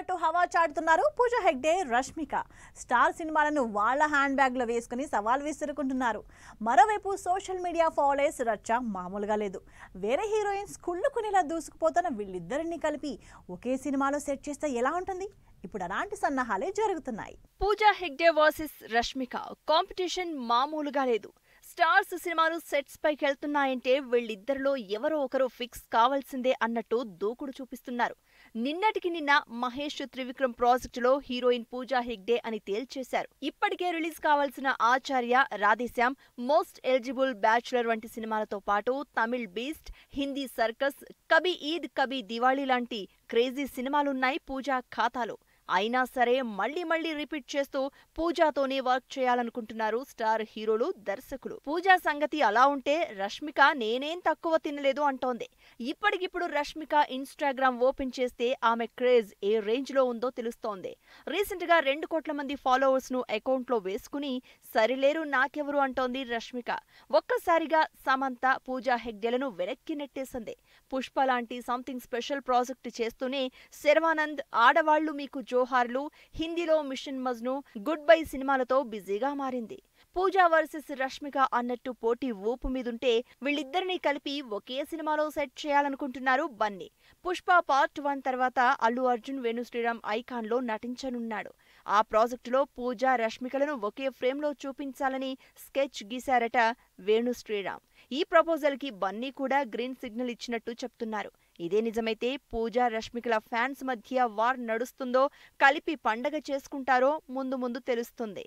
ఉన్నట్టు హవా చాటుతున్నారు పూజ హెగ్డే రష్మిక స్టార్ సినిమాలను వాళ్ళ హ్యాండ్ బ్యాగ్లో వేసుకుని సవాల్ విసురుకుంటున్నారు మరోవైపు సోషల్ మీడియా ఫాలోయర్స్ రచ్చ మామూలుగా లేదు వేరే హీరోయిన్స్ కుళ్ళుకునేలా దూసుకుపోతున్న వీళ్ళిద్దరిని కలిపి ఒకే సినిమాలో సెట్ చేస్తే ఎలా ఉంటుంది ఇప్పుడు అలాంటి సన్నాహాలే జరుగుతున్నాయి పూజా హెగ్డే వర్సెస్ రష్మిక కాంపిటీషన్ మామూలుగా లేదు స్టార్స్ సినిమాలు సెట్స్ పైకి వెళ్తున్నాయంటే వీళ్ళిద్దరిలో ఎవరో ఒకరు ఫిక్స్ కావాల్సిందే అన్నట్టు దూకుడు చూపిస్తున్నారు నిన్నటికి నిన్న మహేష్ త్రివిక్రమ్ ప్రాజెక్టులో హీరోయిన్ పూజా హెగ్డే అని తేల్చేశారు ఇప్పటికే రిలీజ్ కావాల్సిన Acharya Radhe Shyam most eligible bachelor వంటి సినిమాలతో పాటు తమిళ్ బీస్ట్ హిందీ సర్కస్ కబీ ఈద్ కబీ దివాళీ లాంటి క్రేజీ సినిమాలున్నాయి పూజా ఖాతాలో అయినా సరే మళ్లీ మళ్లీ రిపీట్ చేస్తూ పూజాతోనే వర్క్ చేయాలనుకుంటున్నారు స్టార్ హీరోలు దర్శకులు పూజా సంగతి అలా ఉంటే రష్మిక నేనేం తక్కువ తినలేదు అంటోంది ఇప్పటికిప్పుడు రష్మిక ఇన్స్టాగ్రామ్ ఓపెన్ చేస్తే ఆమె క్రేజ్ ఏ రేంజ్ లో ఉందో తెలుస్తోంది రీసెంట్ గా రెండు కోట్ల మంది ఫాలోవర్స్ ను అకౌంట్ లో వేసుకుని సరిలేరు నాకెవరు అంటోంది రష్మిక ఒక్కసారిగా సమంత పూజా హెగ్డెలను వెనక్కి నెట్టేసింది పుష్ప లాంటి సంథింగ్ స్పెషల్ ప్రాజెక్ట్ చేస్తూనే శర్వానంద్ ఆడవాళ్లు మీకు జో జోహార్లు హిందీలో మిషన్ మజ్ను గుడ్ బై సినిమాలతో బిజీగా మారింది పూజా వర్సెస్ రష్మిక అన్నట్టు పోటీ ఊపు మీదుంటే వీళ్ళిద్దరినీ కలిపి ఒకే సినిమాలో సెట్ చేయాలనుకుంటున్నారు బన్నీ పుష్ప పార్ట్ వన్ తర్వాత అల్లు అర్జున్ వేణు శ్రీరామ్ ఐకాన్లో నటించనున్నాడు ఆ ప్రాజెక్టులో పూజ రష్మికలను ఒకే ఫ్రేమ్లో చూపించాలని స్కెచ్ గీశారట వేణు శ్రీరామ్ ఈ ప్రపోజల్కి బన్నీ కూడా గ్రీన్ సిగ్నల్ ఇచ్చినట్టు చెప్తున్నారు ఇదే నిజమైతే పూజా రష్మికల ఫ్యాన్స్ మధ్య వార్ నడుస్తుందో కలిపి పండగ చేసుకుంటారో ముందు ముందు తెలుస్తుంది